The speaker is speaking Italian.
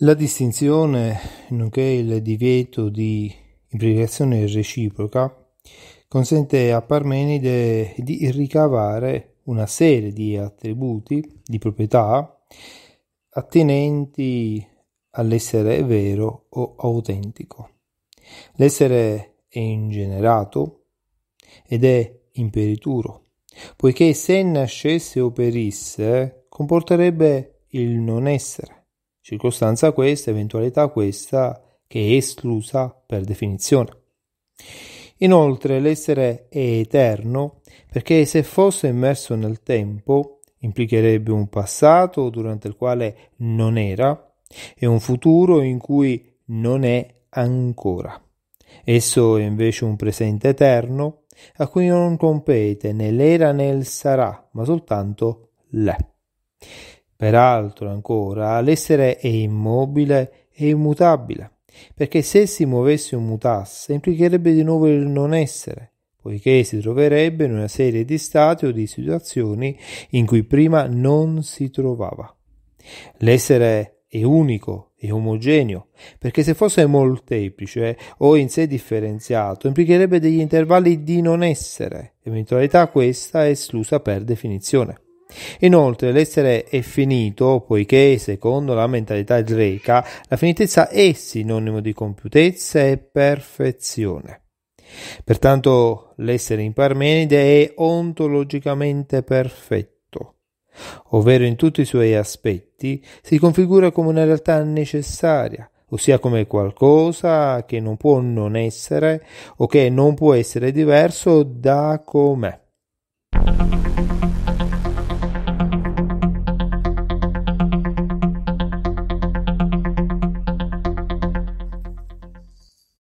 La distinzione, nonché il divieto di imbricazione reciproca, consente a Parmenide di ricavare una serie di attributi, di proprietà, attenenti all'essere vero o autentico. L'essere è ingenerato ed è imperituro, poiché se nascesse o perisse comporterebbe il non essere. Circostanza questa, eventualità questa, che è esclusa per definizione. Inoltre l'essere è eterno perché se fosse immerso nel tempo implicherebbe un passato durante il quale non era e un futuro in cui non è ancora. Esso è invece un presente eterno a cui non compete né l'era né il sarà, ma soltanto l'è. Peraltro ancora, l'essere è immobile e immutabile, perché se si muovesse o mutasse implicherebbe di nuovo il non essere, poiché si troverebbe in una serie di stati o di situazioni in cui prima non si trovava. L'essere è unico e omogeneo, perché se fosse molteplice o in sé differenziato implicherebbe degli intervalli di non essere, eventualità questa esclusa per definizione. Inoltre l'essere è finito poiché, secondo la mentalità greca, la finitezza è sinonimo di compiutezza e perfezione. Pertanto l'essere in Parmenide è ontologicamente perfetto ovvero in tutti i suoi aspetti, si configura come una realtà necessaria, ossia come qualcosa che non può non essere o che non può essere diverso da com'è.